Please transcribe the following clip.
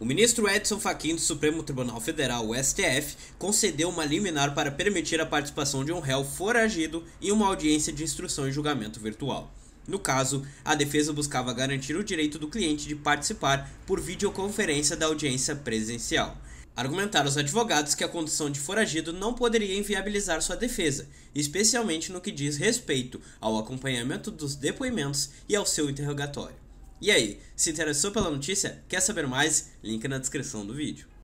O ministro Edson Fachin do Supremo Tribunal Federal, o STF, concedeu uma liminar para permitir a participação de um réu foragido em uma audiência de instrução e julgamento virtual. No caso, a defesa buscava garantir o direito do cliente de participar por videoconferência da audiência presencial. Argumentaram os advogados que a condição de foragido não poderia inviabilizar sua defesa, especialmente no que diz respeito ao acompanhamento dos depoimentos e ao seu interrogatório. E aí, se interessou pela notícia? Quer saber mais? Link na descrição do vídeo.